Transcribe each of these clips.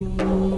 Thank you.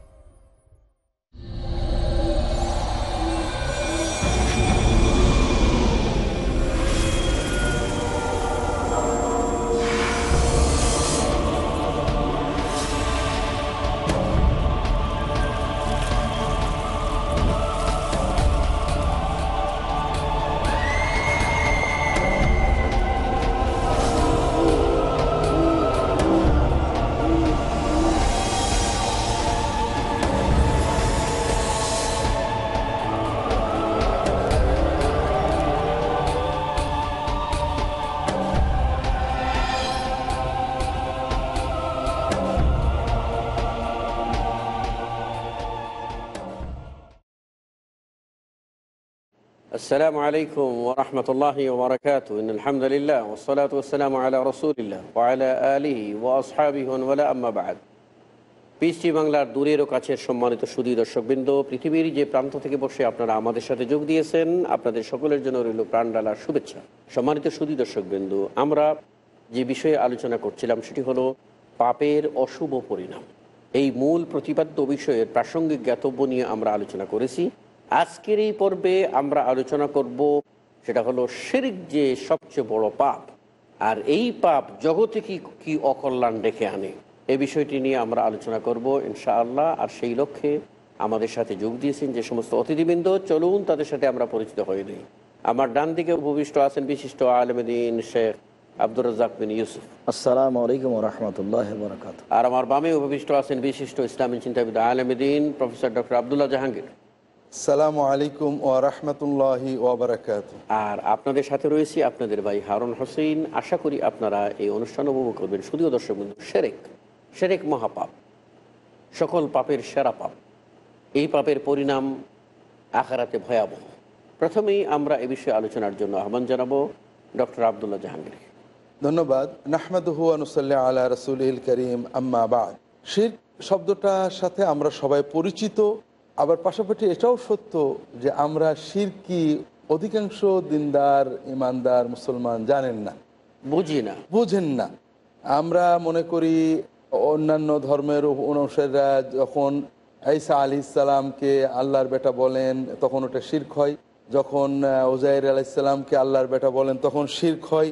আসসালামু আলাইকুম ওরহমতুল্লাহ ওবরাকাত আলহামদুলিল্লাহ ওসলাত ওসালাম আলা রসুলিল্লাহ ওয়ালা আলী ও আসহাবিহনওয়ালা আম্মাবাদ পিসটি বাংলার দূরেরও কাছের সম্মানিত সুদী দর্শকবৃন্দ পৃথিবীর যে প্রান্ত থেকে বসে আপনারা আমাদের সাথে যোগ দিয়েছেন আপনাদের সকলের জন্য রইল প্রাণডালার শুভেচ্ছা সম্মানিত সুদী দর্শকবৃন্দ আমরা যে বিষয়ে আলোচনা করছিলাম সেটি হলো পাপের অশুভ পরিণাম এই মূল প্রতিপাদ্য বিষয়ের প্রাসঙ্গিক জ্ঞাতব্য নিয়ে আমরা আলোচনা করেছি আজকের এই পর্বে আমরা আলোচনা করব সেটা হলো শিরিক যে সবচেয়ে বড় পাপ আর এই পাপ জগতে কি কি অকল্যাণ ডেকে আনে এ বিষয়টি নিয়ে আমরা আলোচনা করব ইনশাআল্লাহ আর সেই লক্ষ্যে আমাদের সাথে যোগ দিয়েছেন যে সমস্ত অতিথিবৃন্দ চলুন তাদের সাথে আমরা পরিচিত হয়ে নিই আমার ডান দিকে উপবিষ্ট আছেন বিশিষ্ট আলমদিন শেখ আব্দুর রাজাক বিন ইউসুফ আসসালাম আলাইকুম রহমতুল্লাহ আর আমার বামে উপবিষ্ট আছেন বিশিষ্ট ইসলামী চিন্তাবিদ আলমদিন প্রফেসর ডক্টর আবদুল্লাহ জাহাঙ্গীর সালামু আলাইকুম ও রহমতুল্লাহি ওবরাকাত আর আপনাদের সাথে রয়েছি আপনাদের ভাই হারুন হোসেন আশা করি আপনারা এই অনুষ্ঠান উপভোগ করবেন শুধুও দর্শক বন্ধু সেরেক সেরেক মহাপাপ সকল পাপের সেরা পাপ এই পাপের পরিণাম আখারাতে ভয়াবহ প্রথমেই আমরা এ বিষয়ে আলোচনার জন্য আহ্বান জানাবো ডক্টর আবদুল্লাহ জাহাঙ্গীর ধন্যবাদ নাহমাদহু আনুসাল্লাহ আল্লাহ রসুল করিম আম্মাবাদ শির শব্দটার সাথে আমরা সবাই পরিচিত আবার পাশাপাশি এটাও সত্য যে আমরা শিরকি অধিকাংশ দিনদার ইমানদার মুসলমান জানেন না বুঝি না বুঝেন না আমরা মনে করি অন্যান্য ধর্মের অনুসারীরা যখন ঈসা আলি ইসালামকে আল্লাহর বেটা বলেন তখন ওটা শির্ক হয় যখন ওজাইর আলাইসাল্লামকে আল্লাহর বেটা বলেন তখন শির্ক হয়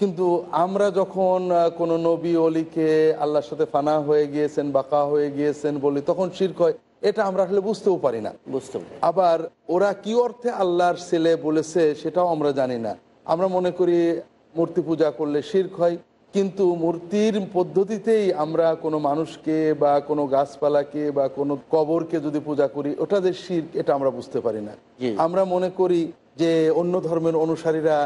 কিন্তু আমরা যখন কোনো নবী অলিকে আল্লাহর সাথে ফানা হয়ে গিয়েছেন বাঁকা হয়ে গিয়েছেন বলি তখন শির্ক হয় এটা আমরা আসলে বুঝতেও পারি না বুঝতে আবার ওরা কি অর্থে আল্লাহর ছেলে বলেছে সেটাও আমরা জানি না আমরা মনে করি মূর্তি পূজা করলে শির্ক হয় কিন্তু মূর্তির পদ্ধতিতেই আমরা কোনো মানুষকে বা কোনো গাছপালাকে বা কোনো কবরকে যদি পূজা করি ওটা যে শির এটা আমরা বুঝতে পারি না আমরা মনে করি যে অন্য ধর্মের অনুসারীরা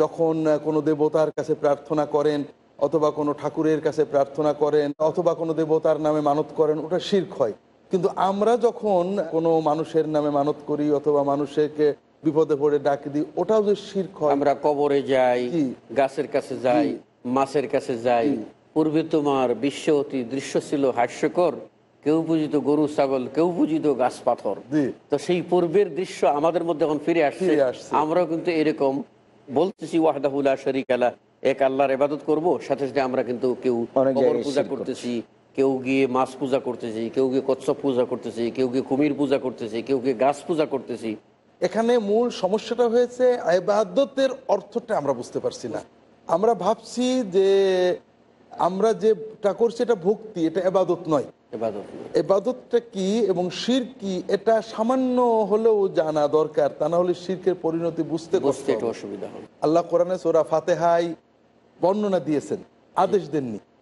যখন কোনো দেবতার কাছে প্রার্থনা করেন অথবা কোনো ঠাকুরের কাছে প্রার্থনা করেন অথবা কোনো দেবতার নামে মানত করেন ওটা শির্ক হয় কিন্তু আমরা যখন কোনো মানুষের নামে মানত করি অথবা মানুষেরকে বিপদে পড়ে ডাক দিই ওটাও যে শির্ক আমরা কবরে যাই গাছের কাছে যাই মাছের কাছে যাই পূর্বে তোমার বিশ্ব অতি দৃশ্য ছিল হাস্যকর কেউ পূজিত গরু ছাগল কেউ পূজিত গাছ পাথর তো সেই পূর্বের দৃশ্য আমাদের মধ্যে এখন ফিরে আসছে আমরাও কিন্তু এরকম বলতেছি ওয়াহদাহুল্লাহ শরিক আলা এক আল্লাহর ইবাদত করব সাথে সাথে আমরা কিন্তু কেউ পূজা করতেছি কেউ গিয়ে মাছ পূজা করতেছি কেউ গিয়ে কচ্ছপ পূজা করতেছি কেউ গিয়ে কুমির পূজা করতেছি কেউ গিয়ে গাছ পূজা করতেছি এখানে মূল সমস্যাটা হয়েছে আবাদতের অর্থটা আমরা বুঝতে পারছি না আমরা ভাবছি যে আমরা যেটা করছি এটা ভক্তি এটা এবাদত নয় এবাদতটা কি এবং শির কি এটা সামান্য হলেও জানা দরকার তা না হলে শিরকের পরিণতি বুঝতে অসুবিধা আল্লাহ কোরআনে সোরা ফাতেহাই বর্ণনা দিয়েছেন আদেশ দেননি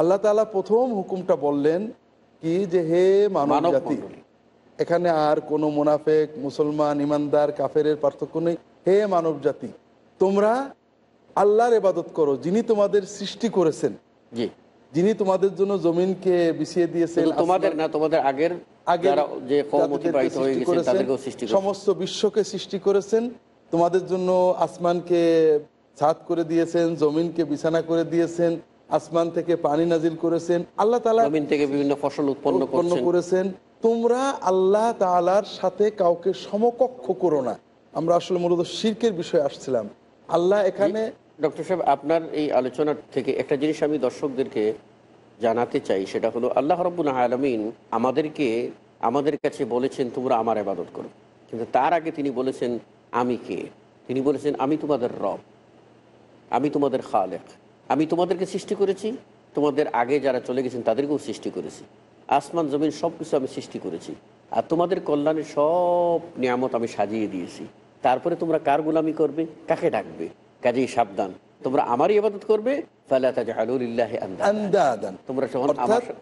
আল্লাহ তালা প্রথম হুকুমটা বললেন কি যে হে মানব জাতি এখানে আর কোনো মুনাফেক মুসলমান ইমানদার কাফের পার্থক্য নেই হে মানব জাতি তোমরা আল্লাহর এবাদত করো যিনি তোমাদের সৃষ্টি করেছেন যিনি তোমাদের জন্য জমিনকে বিছিয়ে দিয়েছেন তোমাদের না তোমাদের আগের সমস্ত বিশ্বকে সৃষ্টি করেছেন তোমাদের জন্য আসমানকে ছাদ করে দিয়েছেন জমিনকে বিছানা করে দিয়েছেন আসমান থেকে পানি নাজিল করেছেন আল্লাহ তালা থেকে বিভিন্ন ফসল উৎপন্ন করেছেন তোমরা আল্লাহ তালার সাথে কাউকে সমকক্ষ করো না আমরা আসলে মূলত শির্কের বিষয়ে আসছিলাম আল্লাহ এখানে ডক্টর সাহেব আপনার এই আলোচনার থেকে একটা জিনিস আমি দর্শকদেরকে জানাতে চাই সেটা হলো আল্লাহ রব্বুল আলমিন আমাদেরকে আমাদের কাছে বলেছেন তোমরা আমার আবাদত করো কিন্তু তার আগে তিনি বলেছেন আমি কে তিনি বলেছেন আমি তোমাদের রব আমি তোমাদের খালেক আমি তোমাদেরকে সৃষ্টি করেছি তোমাদের আগে যারা চলে গেছেন তাদেরকেও সৃষ্টি করেছি আসমান জমিন সব কিছু আমি সৃষ্টি করেছি আর তোমাদের কল্যাণের সব নিয়ামত আমি সাজিয়ে দিয়েছি তারপরে তোমরা কার গুলামি করবে কাকে ডাকবে কাজেই সাবধান তোমরা আমারই আবাদত করবে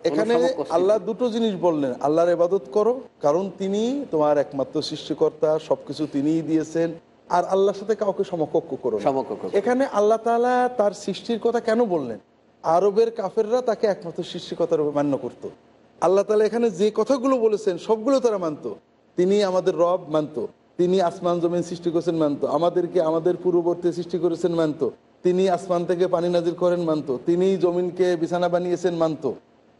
এখানে আল্লাহ দুটো জিনিস বললেন আল্লাহর ইবাদত করো কারণ তিনি তোমার একমাত্র সৃষ্টিকর্তা সবকিছু তিনিই দিয়েছেন আর আল্লাহর সাথে কাউকে সমকক্ষ করো সমকক্ষ এখানে আল্লাহ তালা তার সৃষ্টির কথা কেন বললেন আরবের কাফেররা তাকে একমাত্র সৃষ্টিকতার মান্য করত। আল্লাহ তালা এখানে যে কথাগুলো বলেছেন সবগুলো তারা মানত তিনি আমাদের রব মানত তিনি আসমান জমিন সৃষ্টি করেছেন মানত আমাদেরকে আমাদের পূর্ববর্তী সৃষ্টি করেছেন মানত তিনি আসমান থেকে পানি নাজির করেন মানত তিনি জমিনকে বিছানা বানিয়েছেন মানত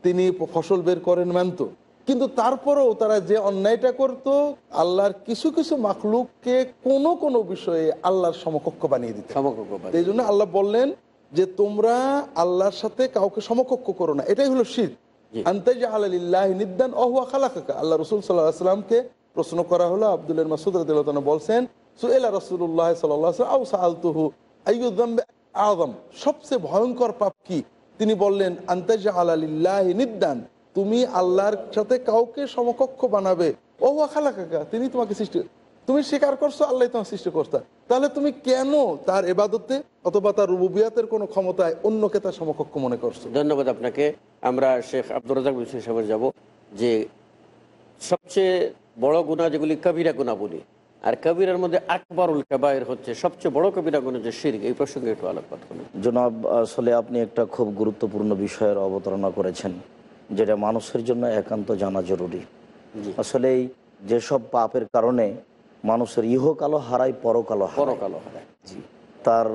তিনি ফসল বের করেন মানত কিন্তু তারপরেও তারা যে অন্যায়টা করত আল্লাহর কিছু কিছু মাখলুককে কোনো কোনো বিষয়ে আল্লাহর সমকক্ষ বানিয়ে দিত এই জন্য আল্লাহ বললেন যে তোমরা আল্লাহর সাথে কাউকে সমকক্ষ করো না এটাই হলো শীত আল্লাহ রসুল প্রশ্ন করা বলছেন ভয়ঙ্কর পাপ কি তিনি বললেন আন্তাজ আল্লাহ নিদান তুমি আল্লাহর সাথে কাউকে সমকক্ষ বানাবে ও খালাকা কাকা তিনি তোমাকে সৃষ্টি তুমি স্বীকার করছো আল্লাহ তোমার সৃষ্টি করতা তাহলে তুমি কেন তার এবাদতে অথবা তার রুবুবিয়াতের কোনো ক্ষমতায় অন্যকে তার সমকক্ষ মনে করছো ধন্যবাদ আপনাকে আমরা শেখ আব্দুর রাজাক হিসাবে যাব যে সবচেয়ে বড় গুণা যেগুলি কবিরা গুণা বলি আর কবিরার মধ্যে আকবরুল কাবায়ের হচ্ছে সবচেয়ে বড় কবিরা গুণা যে শির এই প্রসঙ্গে একটু আলোকপাত করুন জনাব আসলে আপনি একটা খুব গুরুত্বপূর্ণ বিষয়ের অবতারণা করেছেন যেটা মানুষের জন্য একান্ত জানা জরুরি আসলে যেসব পাপের কারণে মানুষের ইহকালো হারায় পরকালো পরকালো হারায় তার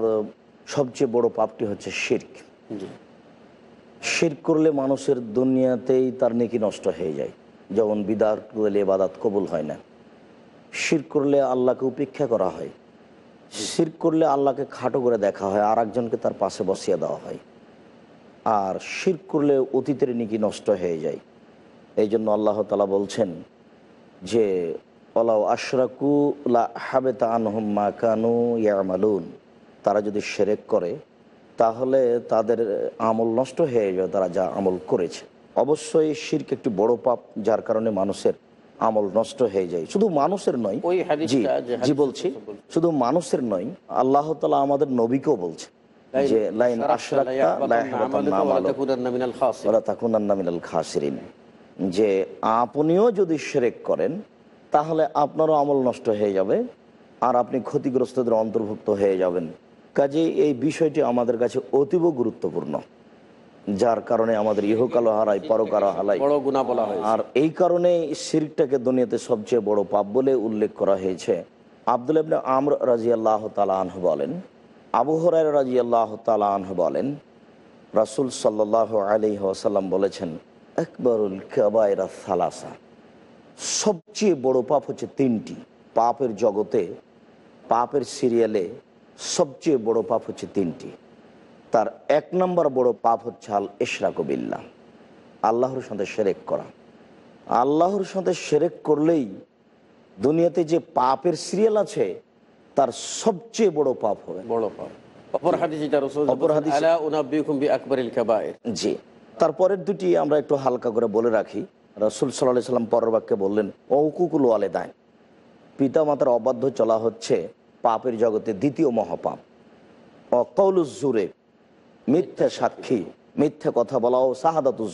সবচেয়ে বড় পাপটি হচ্ছে শির্ক শির করলে মানুষের দুনিয়াতেই তার নেকি নষ্ট হয়ে যায় যেমন বিদার করলে বাদাত কবুল হয় না শির করলে আল্লাহকে উপেক্ষা করা হয় শির করলে আল্লাহকে খাটো করে দেখা হয় আর একজনকে তার পাশে বসিয়ে দেওয়া হয় আর শির করলে অতীতের নিকি নষ্ট হয়ে যায় এই জন্য আল্লাহ তালা বলছেন যে অলাউ আশরাকু লা হাবেতা আনহুম্মা কানু ইয়ামালুন তারা যদি সেরেক করে তাহলে তাদের আমল নষ্ট হয়ে যাবে তারা যা আমল করেছে অবশ্যই শির্ক একটি বড় পাপ যার কারণে মানুষের আমল নষ্ট হয়ে যায় শুধু মানুষের নয় জি বলছি শুধু মানুষের নয় আল্লাহ তালা আমাদের নবীকেও বলছে যে লাইন খাসিরিন যে আপনিও যদি সেরেক করেন তাহলে আপনারও আমল নষ্ট হয়ে যাবে আর আপনি ক্ষতিগ্রস্তদের অন্তর্ভুক্ত হয়ে যাবেন কাজে এই বিষয়টি আমাদের কাছে অতীব গুরুত্বপূর্ণ যার কারণে আমাদের ইহকালো হারাই পরকালো হারাই বড় গুণা বলা হয় আর এই কারণে সিরিকটাকে দুনিয়াতে সবচেয়ে বড় পাপ বলে উল্লেখ করা হয়েছে আব্দুল আমর রাজিয়াল্লাহ তালা আনহু বলেন আবু বলেন রাসুল সাল্লাহ আলি ওসাল্লাম বলেছেন একবরুল কাবায়রা সালাসা সবচেয়ে বড় পাপ হচ্ছে তিনটি পাপের জগতে পাপের সিরিয়ালে সবচেয়ে বড় পাপ হচ্ছে তিনটি তার এক নম্বর বড় পাপ হচ্ছে আল কবিল্লা আল্লাহর সাথে সেরেক করা আল্লাহর সাথে সেরেক করলেই দুনিয়াতে যে পাপের সিরিয়াল আছে তার সবচেয়ে বড় পাপ হবে বড় পাপ জি তারপরের দুটি আমরা একটু হালকা করে বলে রাখি রসুল সাল্লাম পরের বাক্যে বললেন অকুকুল দায় পিতা মাতার অবাধ্য চলা হচ্ছে পাপের জগতে দ্বিতীয় মহাপাপ জুরে মিথ্যা সাক্ষী মিথ্যা কথা বলা ও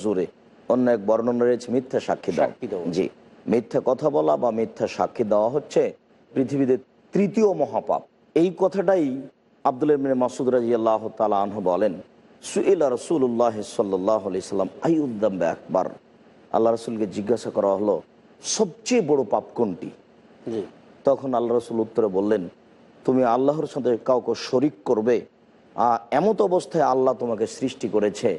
জুরে অন্য এক বর্ণনা রয়েছে মিথ্যা সাক্ষী দেওয়া জি মিথ্যা কথা বলা বা মিথ্যা সাক্ষী দেওয়া হচ্ছে পৃথিবীতে তৃতীয় মহাপাপ এই কথাটাই আব্দুল মাসুদ রাজি আল্লাহ তালা বলেন সুইল রসুল্লাহ সাল্লাহ আলাইসাল্লাম সাল্লাম আইউদ্দাম্বে একবার আল্লাহ রসুলকে জিজ্ঞাসা করা হলো সবচেয়ে বড় পাপ কোনটি তখন আল্লাহ রসুল উত্তরে বললেন তুমি আল্লাহর সাথে কাউকে শরিক করবে এমত অবস্থায় আল্লাহ তোমাকে সৃষ্টি করেছে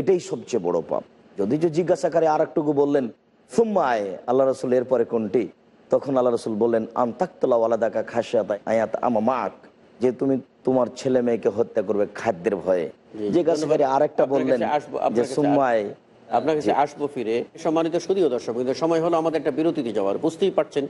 এটাই সবচেয়ে বড় পাপ যদি যে জিজ্ঞাসাকারী আর একটুকু বললেন সুম্মা আয় আল্লাহ রসুল এরপরে কোনটি তখন আল্লাহ রসুল বললেন আন্তাকতলা ওয়ালাদাকা খাসিয়াত আয়াত আমা মাক যে তুমি তোমার ছেলে মেয়েকে হত্যা করবে খাদ্যের ভয়ে যে গাছবাড়ি আরেকটা বললেন যে সুম্মায় আপনার কাছে আসবো ফিরে সম্মানিত দর্শক সময় হলো আমাদের একটা বিরতিতে যাওয়ার বুঝতেই পারছেন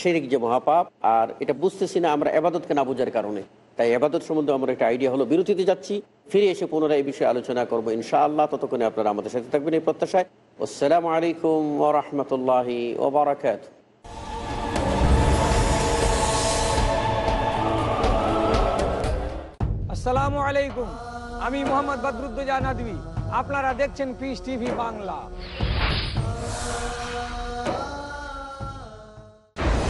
শেরিক যে মহাপাপ আর এটা বুঝতেছি না আমরা এবাদতকে না বোঝার কারণে তাই এবাদত সম্বন্ধে আমার একটা আইডিয়া হলো বিরতিতে যাচ্ছি ফিরে এসে পুনরায় এই বিষয়ে আলোচনা করবো ইনশাআল্লাহ ততক্ষণে আপনারা আমাদের সাথে থাকবেন এই প্রত্যাশায় আসসালামু আলাইকুম ওরহমতুল্লাহ ওবরাকাত আসসালামু আলাইকুম আমি মোহাম্মদ বদরুদ্দোজা নাদবি আপনারা দেখছেন পিস টিভি বাংলা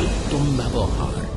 উত্তম ব্যবহার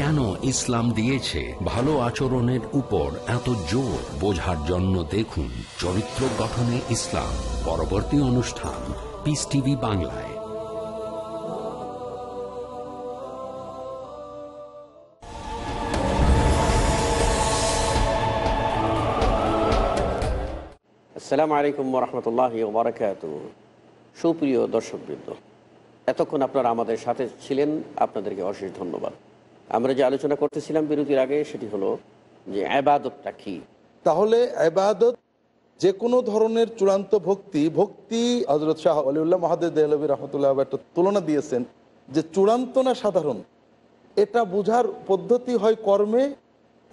কেন ইসলাম দিয়েছে ভালো আচরণের উপর এত জোর বোঝার জন্য দেখুন চরিত্র গঠনে ইসলাম পরবর্তী অনুষ্ঠান পিস টিভি বাংলায় আসসালামু আলাইকুম রহমতুল্লাহ বারকাত সুপ্রিয় দর্শকবৃন্দ এতক্ষণ আপনারা আমাদের সাথে ছিলেন আপনাদেরকে অশেষ ধন্যবাদ আমরা যে আলোচনা করতেছিলাম বিরতির আগে সেটি হলো যে আবাদতটা কি তাহলে আবাদত যে কোনো ধরনের চূড়ান্ত ভক্তি ভক্তি হজরত শাহ আলিউল্লাহ মহাদেব দেহলবী রহমতুল্লাহ একটা তুলনা দিয়েছেন যে চূড়ান্ত না সাধারণ এটা বোঝার পদ্ধতি হয় কর্মে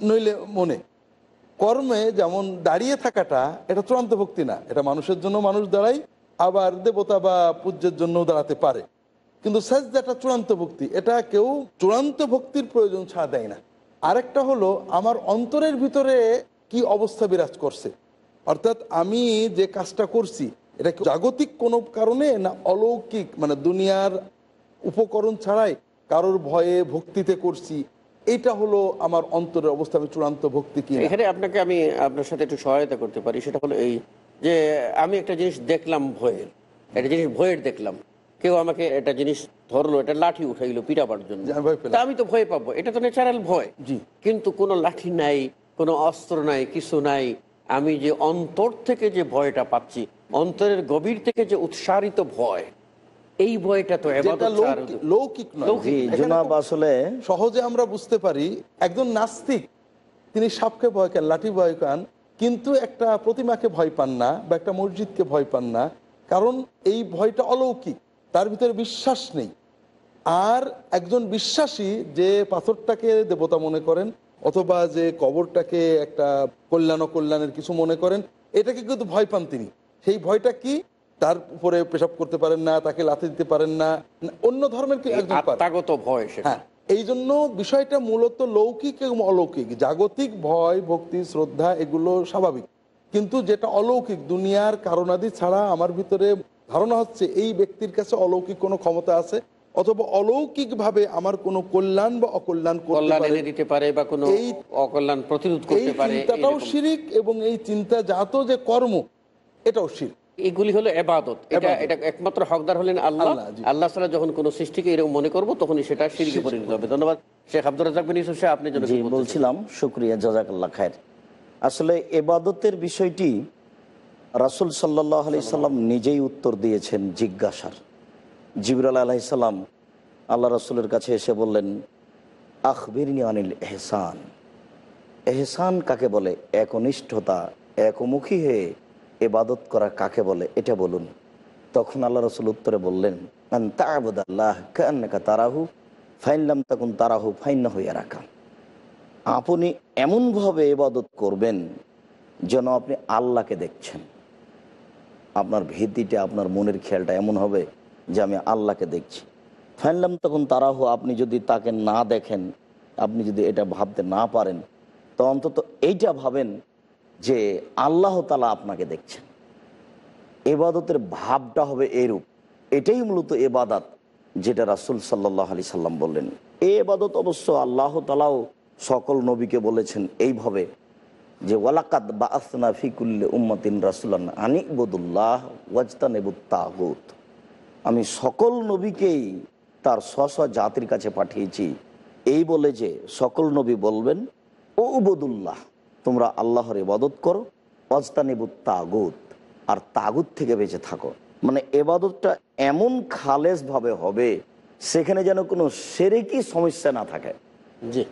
নইলে মনে কর্মে যেমন দাঁড়িয়ে থাকাটা এটা চূড়ান্ত ভক্তি না এটা মানুষের জন্য মানুষ দাঁড়ায় আবার দেবতা বা পূজ্যের জন্য দাঁড়াতে পারে কিন্তু সাজদাটা চূড়ান্ত ভক্তি এটা কেউ চূড়ান্ত ভক্তির প্রয়োজন ছাড়া দেয় না আরেকটা হলো আমার অন্তরের ভিতরে কি অবস্থা বিরাজ করছে অর্থাৎ আমি যে কাজটা করছি এটা জাগতিক কোনো কারণে না অলৌকিক মানে দুনিয়ার উপকরণ ছাড়াই কারোর ভয়ে ভক্তিতে করছি এটা হলো আমার অন্তরের অবস্থা আমি চূড়ান্ত ভক্তি কি এখানে আপনাকে আমি আপনার সাথে একটু সহায়তা করতে পারি সেটা হলো এই যে আমি একটা জিনিস দেখলাম ভয়ের একটা জিনিস ভয়ের দেখলাম কেউ আমাকে একটা জিনিস ধরলো এটা লাঠি উঠাইলো পিটাবার জন্য আমি তো ভয় পাবো এটা তো ন্যাচারাল ভয় কিন্তু কোনো লাঠি নাই কোনো অস্ত্র নাই কিছু নাই আমি যে অন্তর থেকে যে ভয়টা পাচ্ছি অন্তরের গভীর থেকে যে উৎসারিত ভয় এই ভয়টা তো লৌকিক আসলে সহজে আমরা বুঝতে পারি একজন নাস্তিক তিনি সাপকে ভয় কেন লাঠি ভয় কান কিন্তু একটা প্রতিমাকে ভয় পান না বা একটা মসজিদকে ভয় পান না কারণ এই ভয়টা অলৌকিক তার ভিতরে বিশ্বাস নেই আর একজন বিশ্বাসী যে পাথরটাকে দেবতা মনে করেন অথবা যে কবরটাকে একটা কল্যাণ কল্যাণের কিছু মনে করেন এটাকে কিন্তু ভয় পান তিনি সেই ভয়টা কি তার উপরে পেশাব করতে পারেন না তাকে লাথে দিতে পারেন না অন্য ধর্মের ভয় হ্যাঁ এই জন্য বিষয়টা মূলত লৌকিক এবং অলৌকিক জাগতিক ভয় ভক্তি শ্রদ্ধা এগুলো স্বাভাবিক কিন্তু যেটা অলৌকিক দুনিয়ার কারণাদি ছাড়া আমার ভিতরে ধারণা হচ্ছে এই ব্যক্তির কাছে অলৌকিক কোনো ক্ষমতা আছে অথবা অলৌকিক ভাবে আমার কোন কল্যাণ বা অকল্যাণ দিতে পারে বা কোনো অকল্যাণ প্রতিরোধ করতে পারে শিরিক এবং এই চিন্তা জাত যে কর্ম এটাও শিরিক এগুলি হলো এবাদত এটা এটা একমাত্র হকদার হলেন আল্লাহ আল্লাহ সালা যখন কোনো সৃষ্টিকে এরকম মনে করবো তখনই সেটা সিরিকে পরিণত হবে ধন্যবাদ শেখ আব্দুল রাজাক আপনি বলছিলাম শুক্রিয়া জাজাকাল্লা খায়ের আসলে এবাদতের বিষয়টি রাসুল সাল্লাহ আলি সাল্লাম নিজেই উত্তর দিয়েছেন জিজ্ঞাসার জিবরাল আলাইসাল্লাম আল্লাহ রাসুলের কাছে এসে বললেন আখবির আনিল এহসান এহসান কাকে বলে একনিষ্ঠতা একমুখী হয়ে এবাদত করা কাকে বলে এটা বলুন তখন আল্লাহ রসুল উত্তরে বললেন আবুদাল্লাহ কান্নাকা তারাহু ফাইনলাম তখন তারাহু ফাইন্না হইয়া রাখা আপনি এমনভাবে এবাদত করবেন যেন আপনি আল্লাহকে দেখছেন আপনার ভীতিটা আপনার মনের খেয়ালটা এমন হবে যে আমি আল্লাহকে দেখছি ফ্যানলাম তখন তারাহ আপনি যদি তাকে না দেখেন আপনি যদি এটা ভাবতে না পারেন তো অন্তত এইটা ভাবেন যে আল্লাহ তালা আপনাকে দেখছেন এবাদতের ভাবটা হবে এরূপ এটাই মূলত এবাদাত যেটা রাসুল সাল্লাহ আলি সাল্লাম বললেন এ এবাদত অবশ্য আল্লাহ তালাও সকল নবীকে বলেছেন এইভাবে যে ওয়ালাকাত বা আসনা ফিকুল্লে উম্মতিন রাসুলান আনি বদুল্লাহ ওয়াজতান তাগুত আমি সকল নবীকেই তার স্ব জাতির কাছে পাঠিয়েছি এই বলে যে সকল নবী বলবেন ও উবদুল্লাহ তোমরা আল্লাহর ইবাদত করো অজতানিবু তাগুত আর তাগুত থেকে বেঁচে থাকো মানে এবাদতটা এমন ভাবে হবে সেখানে যেন কোনো কি সমস্যা না থাকে যে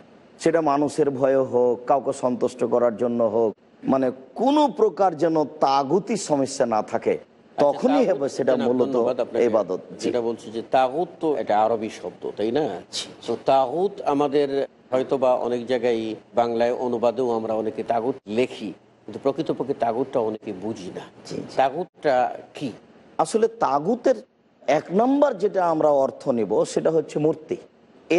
সেটা মানুষের ভয়ে হোক কাউকে সন্তুষ্ট করার জন্য হোক মানে কোনো প্রকার যেন তাগুতি সমস্যা না থাকে আচ্ছা, তখনই হবে সেটা মূলত এবাদত যেটা বলছি যে তাগুত তো এটা আরবি শব্দ তাই না তো তাগুত আমাদের হয়তো বা অনেক জায়গায় বাংলায় অনুবাদেও আমরা অনেকে তাগুত লেখি কিন্তু প্রকৃতপক্ষে তাগুতটা অনেকে বুঝি না তাগুতটা কি আসলে তাগুতের এক নম্বর যেটা আমরা অর্থ নিব সেটা হচ্ছে মূর্তি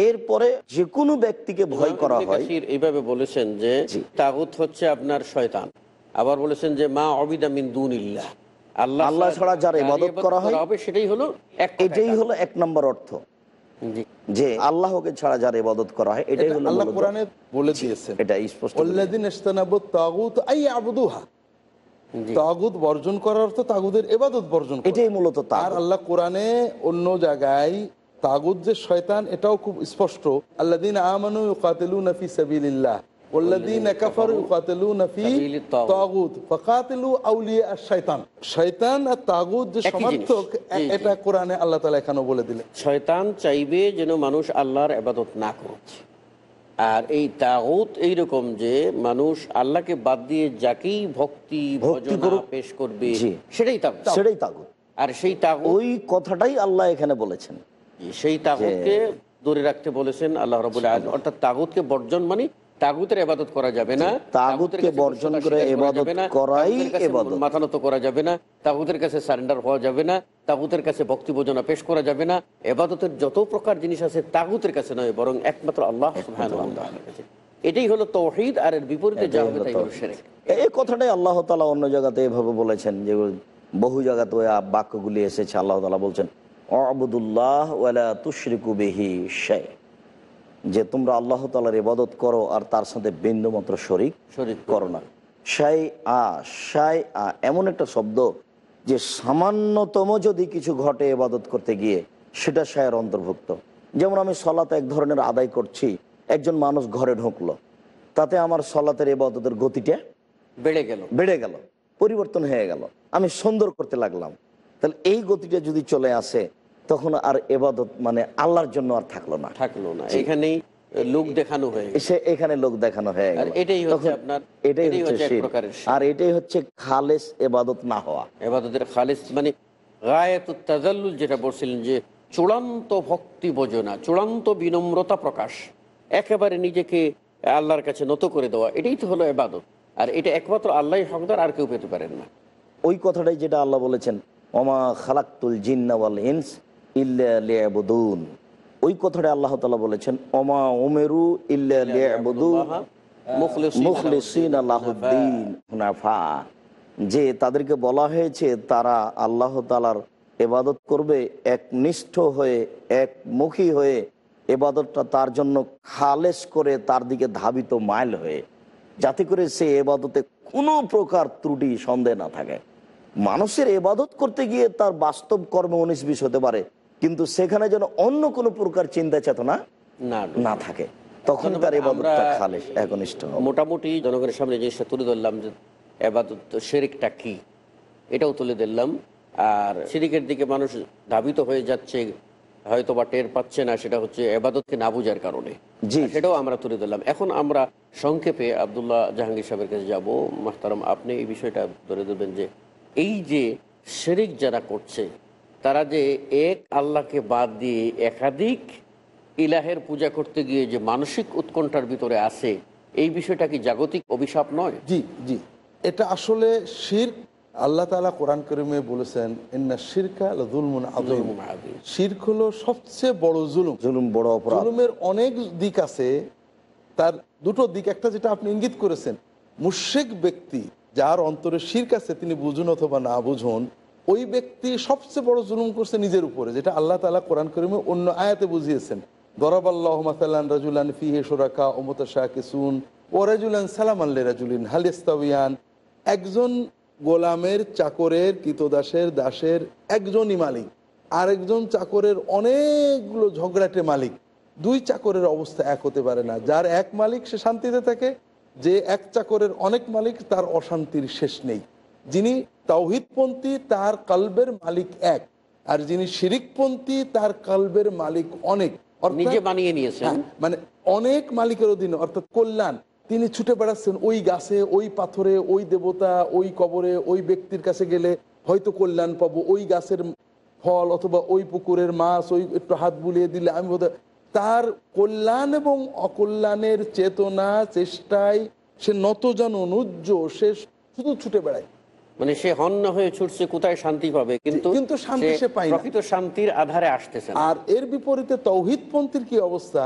এরপরে যে কোনো ব্যক্তিকে ভয় করা হয় এইভাবে বলেছেন যে তাগুত হচ্ছে আপনার শয়তান আবার বলেছেন যে মা অবিদামিন দুনিল্লাহ আল্লাহ আল্লাহ ছাড়া যার ইবাদত করা হয় সেটাই হলো এটাই হলো এক নম্বর অর্থ যে আল্লাহকে ছাড়া যার ইবাদত করা হয় এটাই হলো আল্লাহ কোরআনে বলে দিয়েছেন এটা স্পষ্ট আল্লাযিন ইসতানাবু তাগুত আই ইবাদুহা তাগুত বর্জন করার অর্থ তাগুতের ইবাদত বর্জন করা এটাই মূলত আর আল্লাহ কোরআনে অন্য জায়গায় তাগুদ যে শয়তান এটাও খুব স্পষ্ট শয়তান আল্লাহ চাইবে যেন মানুষ আল্লাহর আবাদত না করছে আর এই তাগুত এইরকম যে মানুষ আল্লাহকে বাদ দিয়ে যাকেই ভক্তি পেশ করবে সেটাই সেটাই তাগুত আর সেই ওই কথাটাই আল্লাহ এখানে বলেছেন সেই তাগুতকে দূরে রাখতে বলেছেন আল্লাহ রবুল্লা আলম অর্থাৎ তাগুতকে বর্জন মানে তাগুতের এবাদত করা যাবে না তাগুতকে বর্জন করে এবাদত করাই এবাদত মাথানত করা যাবে না তাগুতের কাছে সারেন্ডার হওয়া যাবে না তাগুতের কাছে পেশ করা যাবে না এবাদতের যত প্রকার জিনিস আছে তাগুতের কাছে নয় বরং একমাত্র আল্লাহ এটাই হলো তহিদ আর এর বিপরীতে যা হবে তাই এই কথাটাই আল্লাহ তাআলা অন্য জায়গাতে এভাবে বলেছেন যে বহু জায়গাতে বাক্যগুলি এসেছে আল্লাহ তালা বলছেন ওয়ালা যে তোমরা আল্লাহ তালার ইবাদত করো আর তার সাথে বিন্দুমাত্র শরিক শরিক করো না সাই আ সাই আ এমন একটা শব্দ যে সামান্যতম যদি কিছু ঘটে ইবাদত করতে গিয়ে সেটা সায়ের অন্তর্ভুক্ত যেমন আমি সলাত এক ধরনের আদায় করছি একজন মানুষ ঘরে ঢুকলো তাতে আমার সলাতের ইবাদতের গতিটা বেড়ে গেল বেড়ে গেল পরিবর্তন হয়ে গেল আমি সুন্দর করতে লাগলাম তাহলে এই গতিটা যদি চলে আসে তখন আর এবাদত মানে আল্লাহর জন্য আর থাকলো না থাকলো না এখানে লোক দেখানো হয়ে সে এখানে লোক দেখানো হয়ে এটাই হচ্ছে আর এটাই হচ্ছে খালেস এবাদত না হওয়া এবাদতের খালেস মানে যেটা বলছিলেন যে চূড়ান্ত ভক্তি বোঝনা চূড়ান্ত বিনম্রতা প্রকাশ একেবারে নিজেকে আল্লাহর কাছে নত করে দেওয়া এটাই তো হলো এবাদত আর এটা একমাত্র আল্লাহ হকদার আর কেউ পেতে পারেন না ওই কথাটাই যেটা আল্লাহ বলেছেন ওমা খালাক্তুল জিন্নাওয়াল ইনস ইল্লাবুদুন ওই কথাটা আল্লাহ তালা বলেছেন অমা ওমেরু ইল্লাবুদুন যে তাদেরকে বলা হয়েছে তারা আল্লাহ তালার এবাদত করবে এক নিষ্ঠ হয়ে এক মুখী হয়ে এবাদতটা তার জন্য খালেস করে তার দিকে ধাবিত মাইল হয়ে যাতে করে সে এবাদতে কোনো প্রকার ত্রুটি সন্দেহ না থাকে মানুষের এবাদত করতে গিয়ে তার বাস্তব কর্ম উনিশ হতে পারে কিন্তু সেখানে যেন অন্য কোনো প্রকার চিন্তা চেতনা না থাকে তখন তার একনিষ্ঠ মোটামুটি জনগণের সামনে জিনিসটা তুলে ধরলাম যে এবাদত শেরিকটা কি এটাও তুলে ধরলাম আর সেদিকের দিকে মানুষ ধাবিত হয়ে যাচ্ছে হয়তো বা টের পাচ্ছে না সেটা হচ্ছে এবাদতকে না বুঝার কারণে জি সেটাও আমরা তুলে ধরলাম এখন আমরা সংক্ষেপে আবদুল্লাহ জাহাঙ্গীর সাহেবের কাছে যাব মাহতারাম আপনি এই বিষয়টা ধরে দেবেন যে এই যে শেরিক যারা করছে তারা যে এক আল্লাহকে বাদ দিয়ে একাধিক ইলাহের পূজা করতে গিয়ে যে মানসিক উৎকণ্ঠার ভিতরে আছে এই বিষয়টা কি জাগতিক অভিশাপ নয় জি জি এটা আসলে শির আল্লাহ তালা কোরআন করিমে বলেছেন ইন্না শিরকা জুলমুন শির্ক হলো সবচেয়ে বড় জুলুম জুলুম বড় অপরাধের অনেক দিক আছে তার দুটো দিক একটা যেটা আপনি ইঙ্গিত করেছেন মুশেক ব্যক্তি যার অন্তরে শির আছে তিনি বুঝুন অথবা না বুঝুন ওই ব্যক্তি সবচেয়ে বড় জুলুম করছে নিজের উপরে যেটা আল্লাহ তালা কোরআন করিমে অন্য আয়াতে বুঝিয়েছেন দরাবাল্লাহ মাসাল্লান রাজুলান ফিহে সোরাকা ওমতা শাহ কিসুন ও রাজুলান সালাম আল্লাহ রাজুলিন হালিস্তাবিয়ান একজন গোলামের চাকরের কিতদাসের দাসের একজনই মালিক আরেকজন চাকরের অনেকগুলো ঝগড়াটে মালিক দুই চাকরের অবস্থা এক হতে পারে না যার এক মালিক সে শান্তিতে থাকে যে এক চাকরের অনেক মালিক তার অশান্তির শেষ নেই যিনি তৌহিদপন্থী তার কালবের মালিক এক আর যিনি শিরিকপন্থী তার কালবের মালিক অনেক নিজে বানিয়ে নিয়েছেন হ্যাঁ, মানে অনেক মালিকের অধীনে অর্থাৎ কল্যাণ তিনি ছুটে বেড়াচ্ছেন ওই গাছে ওই পাথরে ওই দেবতা ওই কবরে ওই ব্যক্তির কাছে গেলে হয়তো কল্যাণ পাবো ওই গাছের ফল অথবা ওই পুকুরের মাছ ওই একটু হাত বুলিয়ে দিলে আমি বোধ তার কল্যাণ এবং অকল্যাণের চেতনা চেষ্টায় সে নত যেন অনুজ্জ সে শুধু ছুটে বেড়ায় মানে সে হন্য হয়ে ছুটছে কোথায় শান্তি পাবে কিন্তু কিন্তু শান্তি সে পায় প্রকৃত শান্তির আধারে আসতেছে আর এর বিপরীতে তৌহিদ পন্থীর কি অবস্থা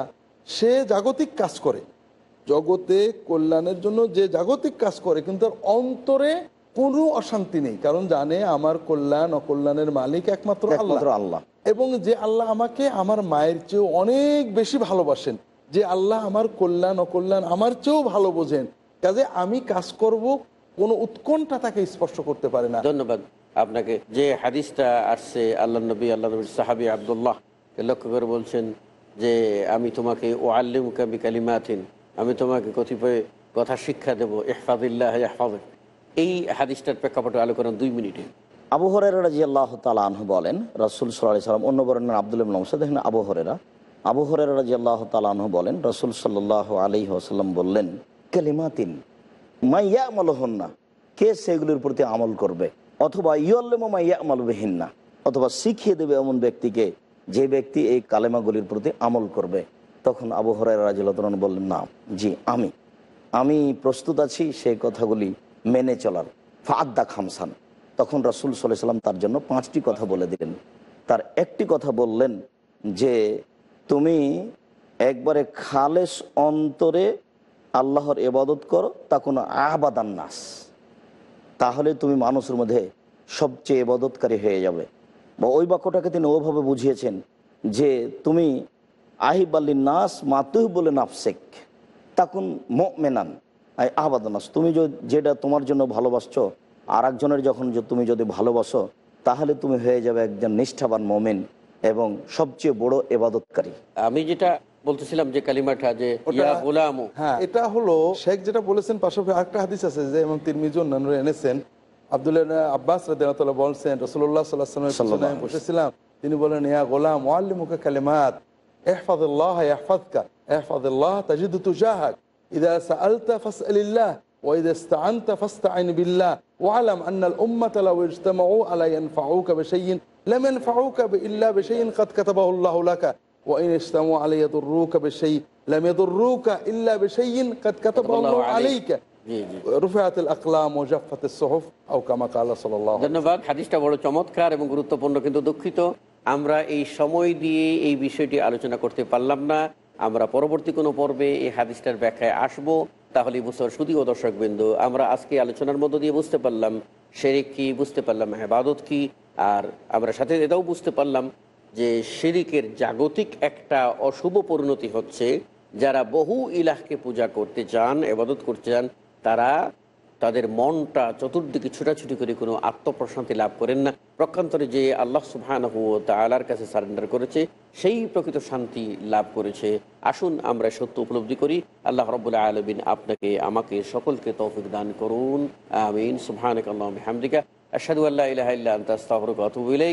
সে জাগতিক কাজ করে জগতে কল্যাণের জন্য যে জাগতিক কাজ করে কিন্তু তার অন্তরে কোনো অশান্তি নেই কারণ জানে আমার কল্যাণ অকল্যাণের মালিক একমাত্র আল্লাহ এবং যে আল্লাহ আমাকে আমার মায়ের চেয়েও অনেক বেশি ভালোবাসেন যে আল্লাহ আমার কল্যাণ অকল্যাণ আমার চেয়েও ভালো বোঝেন কাজে আমি কাজ করব কোনো উৎকণ্ঠা তাকে স্পর্শ করতে পারে না ধন্যবাদ আপনাকে যে হাদিসটা আসছে আল্লাহ নবী আল্লাহ নবী সাহাবি আবদুল্লাহ লক্ষ্য করে বলছেন যে আমি তোমাকে ও আল্লিম কালিমা কালিমাথিন আমি তোমাকে কতিপয় কথা শিক্ষা দেবো এহফাদুল্লাহ ইহফাদ এই হাদিসটার প্রেক্ষাপটে আলোচনা দুই মিনিটে আবহরের রাজি আল্লাহ তালু বলেন রসুল সাল্লাহ সাল্লাম অন্য বরণের আব্দুল নমসাদ দেখেন আবহরেরা আবহরের রাজি আল্লাহ তালু বলেন রসুল সাল্লাহ আলি আসাল্লাম বললেন কালিমাতিন মাইয়া আমল কে সেগুলির প্রতি আমল করবে অথবা ইয়াল্লেমা মাইয়া আমল বেহিন না অথবা শিখিয়ে দেবে এমন ব্যক্তিকে যে ব্যক্তি এই কালেমাগুলির প্রতি আমল করবে তখন আবু হরাই বললেন না জি আমি আমি প্রস্তুত আছি সেই কথাগুলি মেনে চলার ফাদ্দা খামসান তখন রাসুল সাল্লাহ সাল্লাম তার জন্য পাঁচটি কথা বলে দিলেন তার একটি কথা বললেন যে তুমি একবারে খালেস অন্তরে আল্লাহর এবাদত করো তা কোনো আহবাদান নাস তাহলে তুমি মানুষের মধ্যে সবচেয়ে এবাদতকারী হয়ে যাবে বা ওই বাক্যটাকে তিনি ওভাবে বুঝিয়েছেন যে তুমি আহিব আল্লি নাস মাতুহ বলে নাফসেক তাকুন মেনান আহবাদনাস আহবাদানাস তুমি যেটা তোমার জন্য ভালোবাসছো আর একজনের যখন তুমি যদি ভালোবাসো তাহলে তুমি হয়ে যাবে একজন নিষ্ঠাবান মোমেন এবং সবচেয়ে বড় এবাদতকারী আমি যেটা বলতেছিলাম যে কালিমাটা যে হ্যাঁ এটা হলো শেখ যেটা বলেছেন পাশাপাশি আরেকটা হাদিস আছে যে এবং তিরমিজ অন্যান্য এনেছেন আবদুল্লাহ আব্বাস রাদিয়াল্লাহু বলছেন রাসূলুল্লাহ সাল্লাল্লাহু আলাইহি ওয়াসাল্লাম বসেছিলাম তিনি বলেন ইয়া গোলাম মুআল্লিমুকা কালিমাত ইহফাযিল্লাহ ইয়াহফাযকা ইহফাযিল্লাহ তাজিদু তুজাহাক ইযা সাআলতা ফাসআলিল্লাহ وإذا استعنت فاستعن بالله واعلم أن الأمة لو اجتمعوا على ينفعوك بشيء لم ينفعوك إلا بشيء قد كتبه الله ধন্যবাদ হাদিসটা বড় চমৎকার এবং গুরুত্বপূর্ণ কিন্তু দুঃখিত আমরা এই সময় দিয়ে এই বিষয়টি আলোচনা করতে পারলাম না আমরা পরবর্তী কোনো পর্বে এই হাদিসটার ব্যাখ্যায় আসব তাহলে বুঝতে শুধু ও বিন্দু আমরা আজকে আলোচনার মধ্য দিয়ে বুঝতে পারলাম শেরেক কি বুঝতে পারলাম হেবাদত কি আর আমরা সাথে এটাও বুঝতে পারলাম যে শিরিকের জাগতিক একটা অশুভ পরিণতি হচ্ছে যারা বহু ইলাহকে পূজা করতে চান এবাদত করতে চান তারা তাদের মনটা চতুর্দিকে ছুটাছুটি করে কোনো আত্মপ্রশান্তি লাভ করেন না প্রকান্তরে যে আল্লাহ তা আলার কাছে সারেন্ডার করেছে সেই প্রকৃত শান্তি লাভ করেছে আসুন আমরা সত্য উপলব্ধি করি আল্লাহ রবুল্লা আলমিন আপনাকে আমাকে সকলকে তৌফিক দান করুন আমিন সুবাহানক আল্লাহ হামদিকা আসাদু আল্লাহ